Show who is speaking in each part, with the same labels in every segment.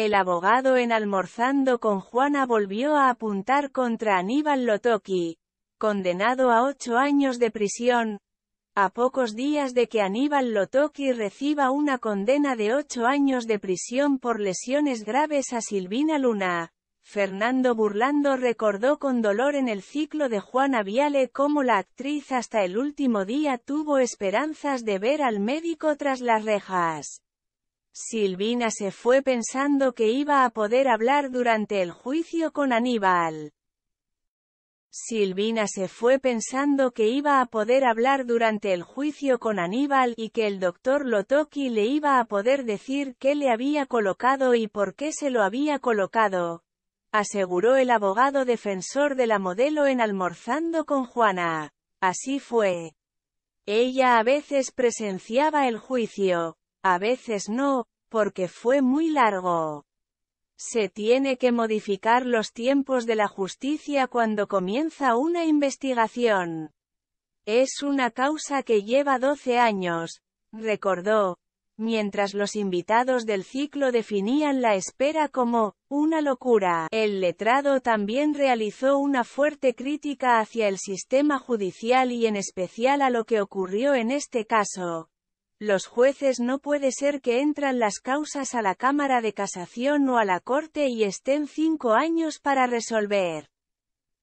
Speaker 1: El abogado en Almorzando con Juana volvió a apuntar contra Aníbal Lotoki, condenado a ocho años de prisión, a pocos días de que Aníbal Lotoki reciba una condena de ocho años de prisión por lesiones graves a Silvina Luna. Fernando Burlando recordó con dolor en el ciclo de Juana Viale cómo la actriz hasta el último día tuvo esperanzas de ver al médico tras las rejas. Silvina se fue pensando que iba a poder hablar durante el juicio con Aníbal. Silvina se fue pensando que iba a poder hablar durante el juicio con Aníbal y que el doctor Lotoki le iba a poder decir qué le había colocado y por qué se lo había colocado, aseguró el abogado defensor de la modelo en almorzando con Juana. Así fue. Ella a veces presenciaba el juicio, a veces no, porque fue muy largo. Se tiene que modificar los tiempos de la justicia cuando comienza una investigación. Es una causa que lleva 12 años, recordó, mientras los invitados del ciclo definían la espera como una locura. El letrado también realizó una fuerte crítica hacia el sistema judicial y en especial a lo que ocurrió en este caso, los jueces no puede ser que entran las causas a la Cámara de Casación o a la Corte y estén cinco años para resolver.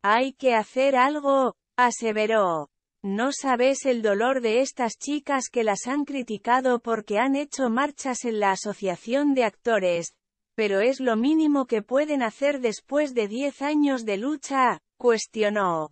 Speaker 1: Hay que hacer algo, aseveró. No sabes el dolor de estas chicas que las han criticado porque han hecho marchas en la Asociación de Actores, pero es lo mínimo que pueden hacer después de diez años de lucha, cuestionó.